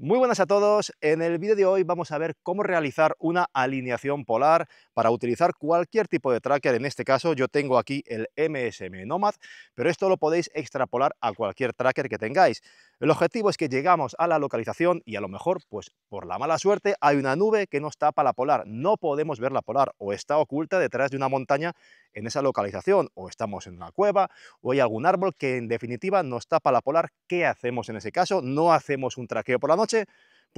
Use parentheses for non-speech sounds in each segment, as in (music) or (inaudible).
Muy buenas a todos, en el vídeo de hoy vamos a ver cómo realizar una alineación polar para utilizar cualquier tipo de tracker, en este caso yo tengo aquí el MSM Nomad, pero esto lo podéis extrapolar a cualquier tracker que tengáis. El objetivo es que llegamos a la localización y a lo mejor, pues por la mala suerte, hay una nube que nos tapa la polar. No podemos ver la polar o está oculta detrás de una montaña en esa localización o estamos en una cueva o hay algún árbol que en definitiva nos tapa la polar. ¿Qué hacemos en ese caso? ¿No hacemos un traqueo por la noche?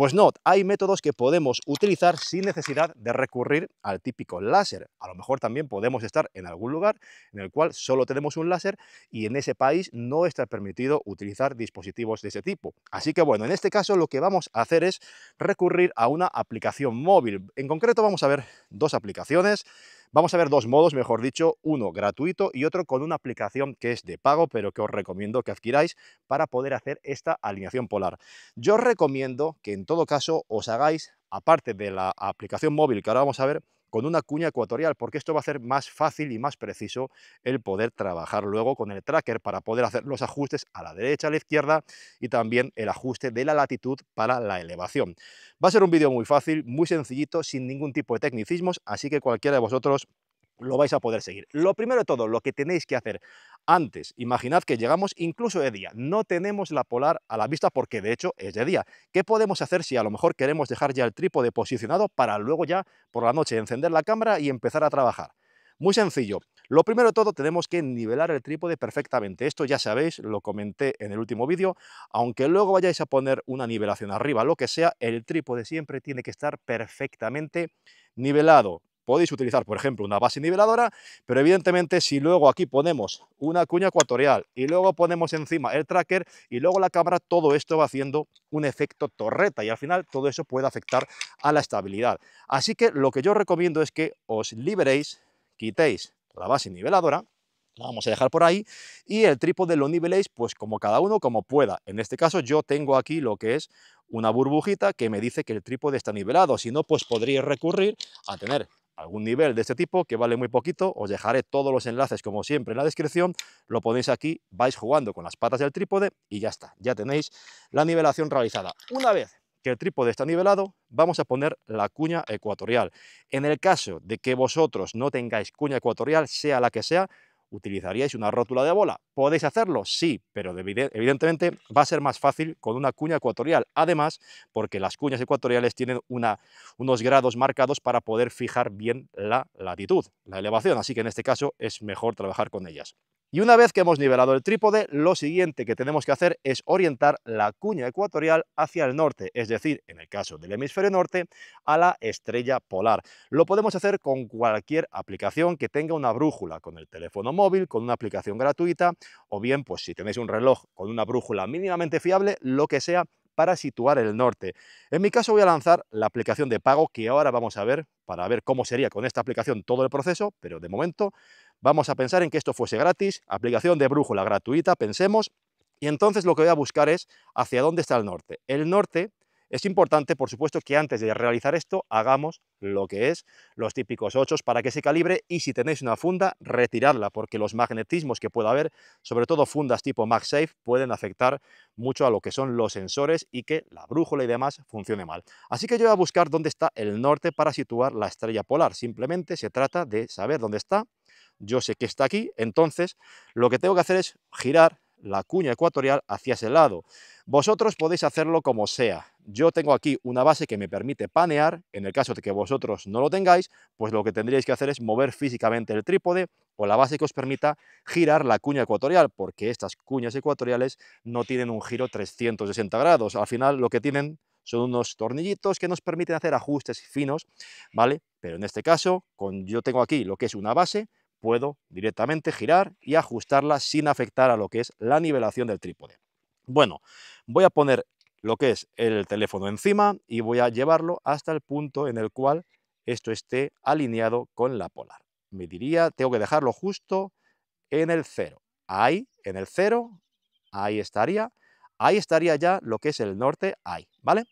Pues no, hay métodos que podemos utilizar sin necesidad de recurrir al típico láser. A lo mejor también podemos estar en algún lugar en el cual solo tenemos un láser y en ese país no está permitido utilizar dispositivos de ese tipo. Así que bueno, en este caso lo que vamos a hacer es recurrir a una aplicación móvil. En concreto vamos a ver dos aplicaciones Vamos a ver dos modos, mejor dicho, uno gratuito y otro con una aplicación que es de pago, pero que os recomiendo que adquiráis para poder hacer esta alineación polar. Yo os recomiendo que en todo caso os hagáis, aparte de la aplicación móvil que ahora vamos a ver, con una cuña ecuatorial, porque esto va a hacer más fácil y más preciso el poder trabajar luego con el tracker para poder hacer los ajustes a la derecha, a la izquierda y también el ajuste de la latitud para la elevación. Va a ser un vídeo muy fácil, muy sencillito, sin ningún tipo de tecnicismos, así que cualquiera de vosotros lo vais a poder seguir. Lo primero de todo, lo que tenéis que hacer antes, imaginad que llegamos incluso de día, no tenemos la polar a la vista porque de hecho es de día. ¿Qué podemos hacer si a lo mejor queremos dejar ya el trípode posicionado para luego ya por la noche encender la cámara y empezar a trabajar? Muy sencillo. Lo primero de todo, tenemos que nivelar el trípode perfectamente. Esto ya sabéis, lo comenté en el último vídeo. Aunque luego vayáis a poner una nivelación arriba, lo que sea, el trípode siempre tiene que estar perfectamente nivelado podéis utilizar, por ejemplo, una base niveladora, pero evidentemente si luego aquí ponemos una cuña ecuatorial y luego ponemos encima el tracker y luego la cámara, todo esto va haciendo un efecto torreta y al final todo eso puede afectar a la estabilidad. Así que lo que yo recomiendo es que os liberéis, quitéis la base niveladora, la vamos a dejar por ahí, y el trípode lo niveléis pues como cada uno como pueda. En este caso yo tengo aquí lo que es una burbujita que me dice que el trípode está nivelado, si no pues podríais recurrir a tener algún nivel de este tipo que vale muy poquito, os dejaré todos los enlaces como siempre en la descripción, lo ponéis aquí, vais jugando con las patas del trípode y ya está, ya tenéis la nivelación realizada. Una vez que el trípode está nivelado, vamos a poner la cuña ecuatorial. En el caso de que vosotros no tengáis cuña ecuatorial, sea la que sea, ¿Utilizaríais una rótula de bola? ¿Podéis hacerlo? Sí, pero evidentemente va a ser más fácil con una cuña ecuatorial. Además, porque las cuñas ecuatoriales tienen unos grados marcados para poder fijar bien la latitud, la elevación. Así que en este caso es mejor trabajar con ellas. Y una vez que hemos nivelado el trípode, lo siguiente que tenemos que hacer es orientar la cuña ecuatorial hacia el norte, es decir, en el caso del hemisferio norte, a la estrella polar. Lo podemos hacer con cualquier aplicación que tenga una brújula, con el teléfono móvil, con una aplicación gratuita, o bien, pues si tenéis un reloj con una brújula mínimamente fiable, lo que sea, para situar el norte. En mi caso voy a lanzar la aplicación de pago que ahora vamos a ver para ver cómo sería con esta aplicación todo el proceso, pero de momento vamos a pensar en que esto fuese gratis, aplicación de brújula gratuita, pensemos, y entonces lo que voy a buscar es hacia dónde está el norte. El norte es importante, por supuesto, que antes de realizar esto hagamos lo que es los típicos ochos para que se calibre y si tenéis una funda, retirarla, porque los magnetismos que pueda haber, sobre todo fundas tipo MagSafe, pueden afectar mucho a lo que son los sensores y que la brújula y demás funcione mal. Así que yo voy a buscar dónde está el norte para situar la estrella polar. Simplemente se trata de saber dónde está. Yo sé que está aquí, entonces lo que tengo que hacer es girar la cuña ecuatorial hacia ese lado. Vosotros podéis hacerlo como sea. Yo tengo aquí una base que me permite panear, en el caso de que vosotros no lo tengáis, pues lo que tendríais que hacer es mover físicamente el trípode o la base que os permita girar la cuña ecuatorial, porque estas cuñas ecuatoriales no tienen un giro 360 grados. Al final lo que tienen son unos tornillitos que nos permiten hacer ajustes finos, ¿vale? Pero en este caso, con, yo tengo aquí lo que es una base, puedo directamente girar y ajustarla sin afectar a lo que es la nivelación del trípode. Bueno, voy a poner lo que es el teléfono encima y voy a llevarlo hasta el punto en el cual esto esté alineado con la polar. Me diría, tengo que dejarlo justo en el cero. Ahí, en el cero, ahí estaría. Ahí estaría ya lo que es el norte, ahí, ¿vale?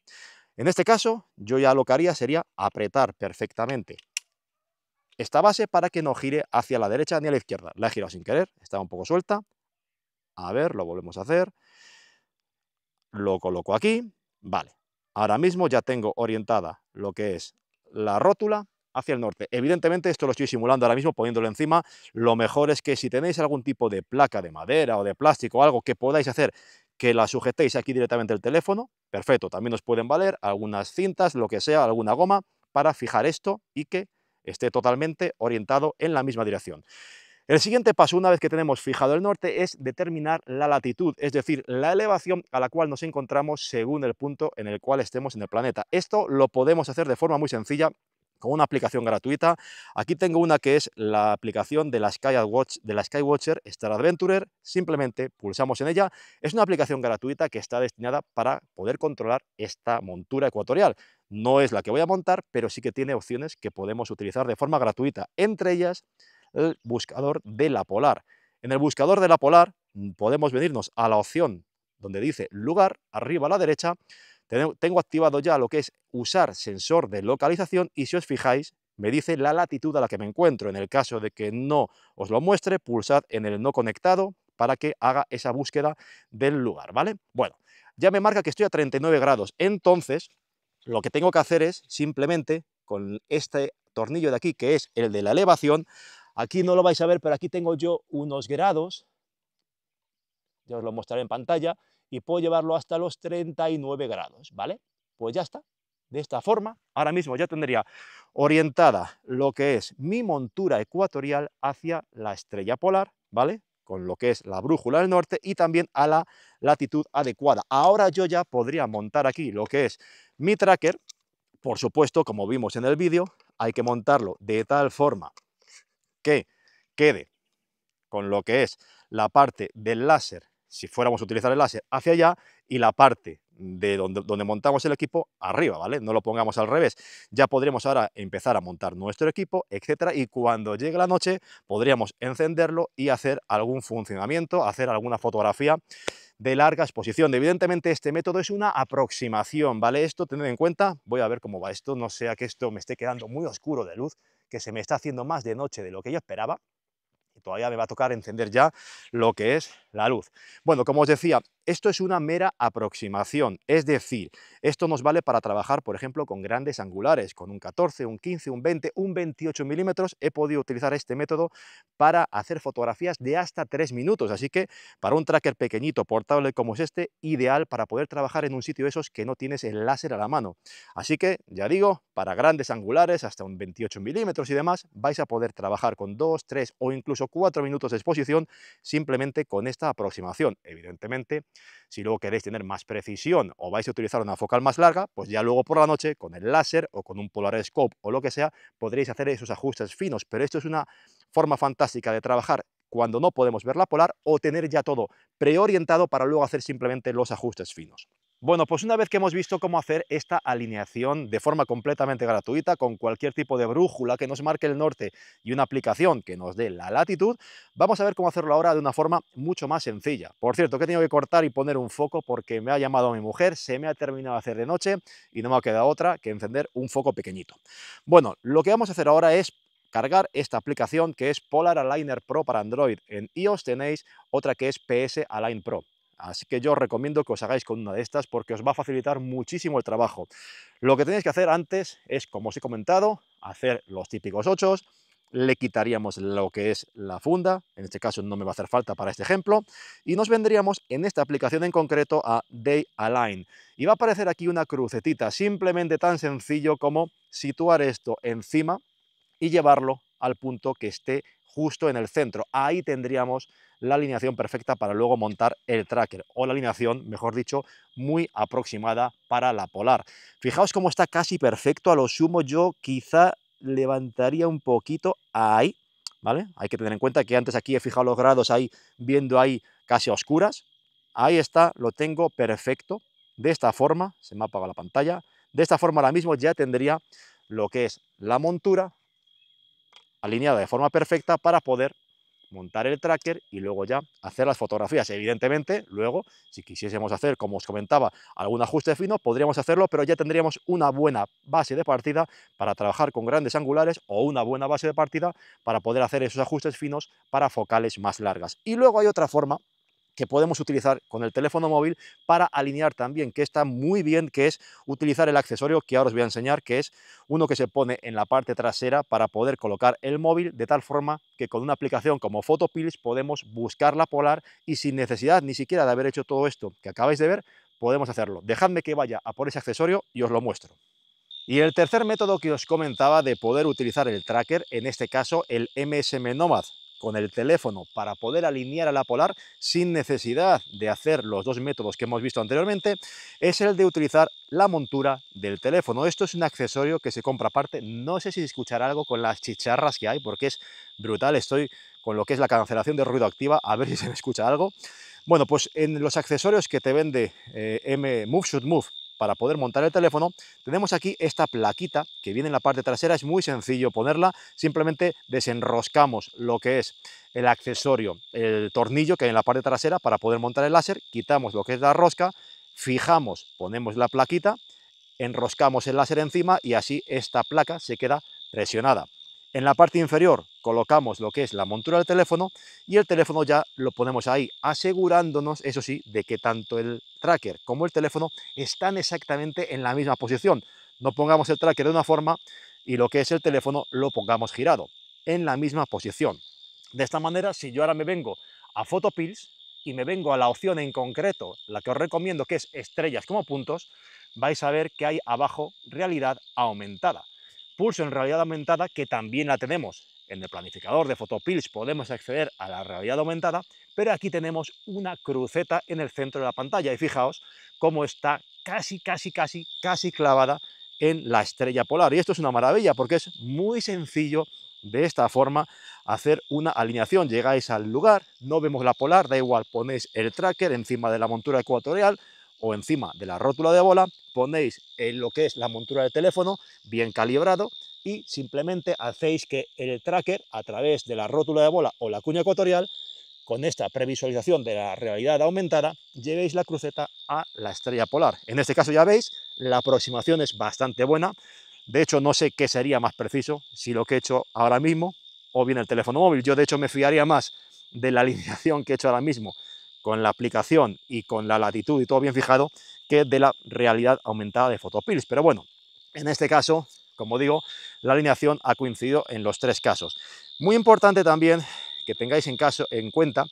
En este caso, yo ya lo que haría sería apretar perfectamente esta base para que no gire hacia la derecha ni a la izquierda. La he girado sin querer, estaba un poco suelta. A ver, lo volvemos a hacer. Lo coloco aquí. Vale, ahora mismo ya tengo orientada lo que es la rótula hacia el norte. Evidentemente esto lo estoy simulando ahora mismo poniéndolo encima. Lo mejor es que si tenéis algún tipo de placa de madera o de plástico o algo que podáis hacer que la sujetéis aquí directamente el teléfono, perfecto. También os pueden valer algunas cintas, lo que sea, alguna goma para fijar esto y que esté totalmente orientado en la misma dirección. El siguiente paso, una vez que tenemos fijado el norte, es determinar la latitud, es decir, la elevación a la cual nos encontramos según el punto en el cual estemos en el planeta. Esto lo podemos hacer de forma muy sencilla con una aplicación gratuita. Aquí tengo una que es la aplicación de la, de la Skywatcher Star Adventurer. Simplemente pulsamos en ella. Es una aplicación gratuita que está destinada para poder controlar esta montura ecuatorial. No es la que voy a montar, pero sí que tiene opciones que podemos utilizar de forma gratuita. Entre ellas, el buscador de la Polar. En el buscador de la Polar mm, podemos venirnos a la opción donde dice lugar, arriba a la derecha, tengo activado ya lo que es usar sensor de localización y si os fijáis, me dice la latitud a la que me encuentro. En el caso de que no os lo muestre, pulsad en el no conectado para que haga esa búsqueda del lugar, ¿vale? Bueno, ya me marca que estoy a 39 grados. Entonces, lo que tengo que hacer es simplemente con este tornillo de aquí, que es el de la elevación, aquí no lo vais a ver, pero aquí tengo yo unos grados ya os lo mostraré en pantalla, y puedo llevarlo hasta los 39 grados, ¿vale? Pues ya está. De esta forma, ahora mismo ya tendría orientada lo que es mi montura ecuatorial hacia la estrella polar, ¿vale? Con lo que es la brújula del norte y también a la latitud adecuada. Ahora yo ya podría montar aquí lo que es mi tracker. Por supuesto, como vimos en el vídeo, hay que montarlo de tal forma que quede con lo que es la parte del láser si fuéramos a utilizar el láser, hacia allá y la parte de donde, donde, montamos el equipo arriba, ¿vale? No lo pongamos al revés. Ya podremos ahora empezar a montar nuestro equipo, etcétera, y cuando llegue la noche podríamos encenderlo y hacer algún funcionamiento, hacer alguna fotografía de larga exposición. Evidentemente este método es una aproximación, ¿vale? Esto tened en cuenta, voy a ver cómo va esto, no sea que esto me esté quedando muy oscuro de luz, que se me está haciendo más de noche de lo que yo esperaba, todavía me va a tocar encender ya lo que es la luz. Bueno, como os decía, esto es una mera aproximación, es decir, esto nos vale para trabajar, por ejemplo, con grandes angulares, con un 14, un 15, un 20, un 28 milímetros. He podido utilizar este método para hacer fotografías de hasta 3 minutos, así que para un tracker pequeñito, portable como es este, ideal para poder trabajar en un sitio de esos que no tienes el láser a la mano. Así que, ya digo, para grandes angulares, hasta un 28 milímetros y demás, vais a poder trabajar con 2, 3 o incluso 4 minutos de exposición simplemente con esta aproximación. Evidentemente, si luego queréis tener más precisión o vais a utilizar una focal más larga, pues ya luego por la noche, con el láser o con un polarescope o lo que sea, podréis hacer esos ajustes finos. Pero esto es una forma fantástica de trabajar cuando no podemos ver la polar o tener ya todo preorientado para luego hacer simplemente los ajustes finos. Bueno, pues una vez que hemos visto cómo hacer esta alineación de forma completamente gratuita con cualquier tipo de brújula que nos marque el norte y una aplicación que nos dé la latitud, vamos a ver cómo hacerlo ahora de una forma mucho más sencilla. Por cierto, que he tenido que cortar y poner un foco porque me ha llamado mi mujer, se me ha terminado de hacer de noche y no me ha quedado otra que encender un foco pequeñito. Bueno, lo que vamos a hacer ahora es cargar esta aplicación que es Polar Aligner Pro para Android. En iOS tenéis otra que es PS Align Pro. Así que yo os recomiendo que os hagáis con una de estas porque os va a facilitar muchísimo el trabajo. Lo que tenéis que hacer antes es, como os he comentado, hacer los típicos 8, le quitaríamos lo que es la funda, en este caso no me va a hacer falta para este ejemplo, y nos vendríamos en esta aplicación en concreto a Day Align. Y va a aparecer aquí una crucetita, simplemente tan sencillo como situar esto encima y llevarlo al punto que esté justo en el centro. Ahí tendríamos la alineación perfecta para luego montar el tracker o la alineación, mejor dicho, muy aproximada para la polar. Fijaos cómo está casi perfecto, a lo sumo yo quizá levantaría un poquito ahí, ¿vale? Hay que tener en cuenta que antes aquí he fijado los grados ahí, viendo ahí casi a oscuras. Ahí está, lo tengo perfecto. De esta forma, se me apaga la pantalla, de esta forma ahora mismo ya tendría lo que es la montura alineada de forma perfecta para poder montar el tracker y luego ya hacer las fotografías. Evidentemente, luego, si quisiésemos hacer, como os comentaba, algún ajuste fino, podríamos hacerlo, pero ya tendríamos una buena base de partida para trabajar con grandes angulares o una buena base de partida para poder hacer esos ajustes finos para focales más largas. Y luego hay otra forma que podemos utilizar con el teléfono móvil para alinear también, que está muy bien, que es utilizar el accesorio que ahora os voy a enseñar, que es uno que se pone en la parte trasera para poder colocar el móvil de tal forma que con una aplicación como Photopills podemos buscar la polar y sin necesidad ni siquiera de haber hecho todo esto que acabáis de ver, podemos hacerlo. Dejadme que vaya a por ese accesorio y os lo muestro. Y el tercer método que os comentaba de poder utilizar el tracker, en este caso el MSM Nomad, con el teléfono para poder alinear a la polar sin necesidad de hacer los dos métodos que hemos visto anteriormente es el de utilizar la montura del teléfono. Esto es un accesorio que se compra aparte. No sé si escuchar algo con las chicharras que hay porque es brutal. Estoy con lo que es la cancelación de ruido activa, a ver si se me escucha algo. Bueno, pues en los accesorios que te vende eh, M Move Shoot Move para poder montar el teléfono, tenemos aquí esta plaquita que viene en la parte trasera, es muy sencillo ponerla, simplemente desenroscamos lo que es el accesorio, el tornillo que hay en la parte trasera para poder montar el láser, quitamos lo que es la rosca, fijamos, ponemos la plaquita, enroscamos el láser encima y así esta placa se queda presionada. En la parte inferior colocamos lo que es la montura del teléfono y el teléfono ya lo ponemos ahí, asegurándonos, eso sí, de que tanto el tracker como el teléfono están exactamente en la misma posición. No pongamos el tracker de una forma y lo que es el teléfono lo pongamos girado, en la misma posición. De esta manera, si yo ahora me vengo a Photopills y me vengo a la opción en concreto, la que os recomiendo, que es estrellas como puntos, vais a ver que hay abajo realidad aumentada. Pulso en realidad aumentada, que también la tenemos en el planificador de Photopills podemos acceder a la realidad aumentada, pero aquí tenemos una cruceta en el centro de la pantalla y fijaos cómo está casi, casi, casi, casi clavada en la estrella polar. Y esto es una maravilla porque es muy sencillo de esta forma hacer una alineación. Llegáis al lugar, no vemos la polar, da igual, ponéis el tracker encima de la montura ecuatorial o encima de la rótula de bola, ponéis en lo que es la montura de teléfono bien calibrado, y simplemente hacéis que el tracker, a través de la rótula de bola o la cuña ecuatorial, con esta previsualización de la realidad aumentada, llevéis la cruceta a la estrella polar. En este caso ya veis, la aproximación es bastante buena. De hecho, no sé qué sería más preciso, si lo que he hecho ahora mismo o bien el teléfono móvil. Yo, de hecho, me fiaría más de la (laughs) alineación que he hecho ahora mismo con la aplicación y con la latitud y todo bien fijado que de la realidad aumentada de Photopills. Pero bueno, en este caso como digo, la alineación ha coincidido en los tres casos. Muy importante también que tengáis en, caso, en cuenta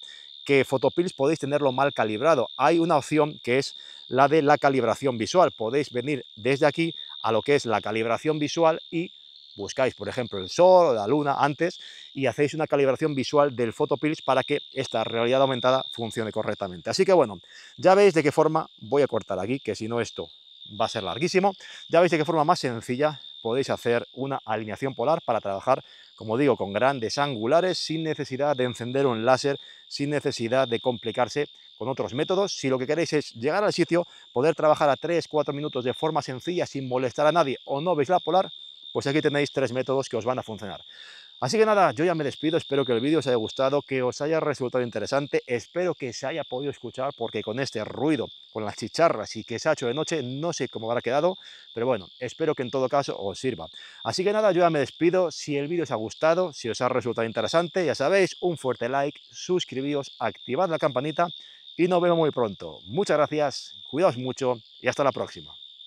que Photopills podéis tenerlo mal calibrado. Hay una opción que es la de la calibración visual. Podéis venir desde aquí a lo que es la calibración visual y buscáis, por ejemplo, el sol o la luna antes y hacéis una calibración visual del Photopills para que esta realidad aumentada funcione correctamente. Así que bueno, ya veis de qué forma voy a cortar aquí, que si no esto va a ser larguísimo. Ya veis de qué forma más sencilla podéis hacer una alineación polar para trabajar, como digo, con grandes angulares, sin necesidad de encender un láser, sin necesidad de complicarse con otros métodos. Si lo que queréis es llegar al sitio, poder trabajar a 3-4 minutos de forma sencilla, sin molestar a nadie o no veis la polar, pues aquí tenéis tres métodos que os van a funcionar. Así que nada, yo ya me despido, espero que el vídeo os haya gustado, que os haya resultado interesante, espero que se haya podido escuchar porque con este ruido, con las chicharras y que se ha hecho de noche, no sé cómo habrá quedado, pero bueno, espero que en todo caso os sirva. Así que nada, yo ya me despido, si el vídeo os ha gustado, si os ha resultado interesante, ya sabéis, un fuerte like, suscribíos, activad la campanita y nos vemos muy pronto. Muchas gracias, cuidaos mucho y hasta la próxima.